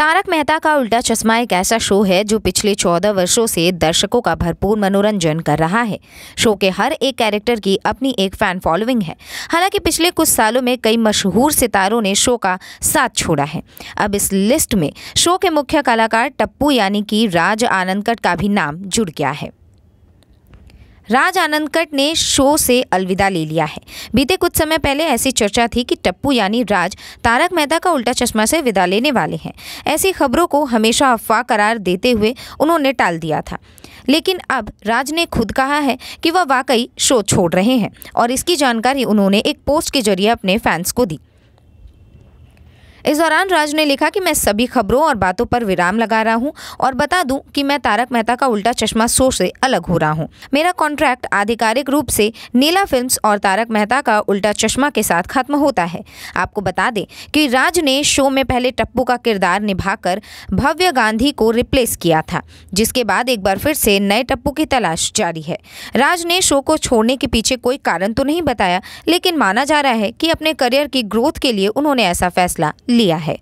तारक मेहता का उल्टा चश्मा एक ऐसा शो है जो पिछले चौदह वर्षों से दर्शकों का भरपूर मनोरंजन कर रहा है शो के हर एक कैरेक्टर की अपनी एक फैन फॉलोइंग है हालांकि पिछले कुछ सालों में कई मशहूर सितारों ने शो का साथ छोड़ा है अब इस लिस्ट में शो के मुख्य कलाकार टप्पू यानी कि राज आनंदकट का भी नाम जुड़ गया है राज आनंद कट ने शो से अलविदा ले लिया है बीते कुछ समय पहले ऐसी चर्चा थी कि टप्पू यानी राज तारक मेहता का उल्टा चश्मा से विदा लेने वाले हैं ऐसी खबरों को हमेशा अफवाह करार देते हुए उन्होंने टाल दिया था लेकिन अब राज ने खुद कहा है कि वह वा वाकई शो छोड़ रहे हैं और इसकी जानकारी उन्होंने एक पोस्ट के जरिए अपने फैंस को दी इस दौरान राज ने लिखा कि मैं सभी खबरों और बातों पर विराम लगा रहा हूं और बता दूं कि मैं तारक मेहता का उल्टा चश्मा शो से अलग हो रहा हूं। मेरा कॉन्ट्रैक्ट आधिकारिक रूप से नीला फिल्म्स और तारक मेहता का उल्टा चश्मा के साथ खत्म होता है आपको बता दें कि राज ने शो में पहले टप्पू का किरदार निभाकर भव्य गांधी को रिप्लेस किया था जिसके बाद एक बार फिर से नए टप्पू की तलाश जारी है राज ने शो को छोड़ने के पीछे कोई कारण तो नहीं बताया लेकिन माना जा रहा है कि अपने करियर की ग्रोथ के लिए उन्होंने ऐसा फैसला लिया है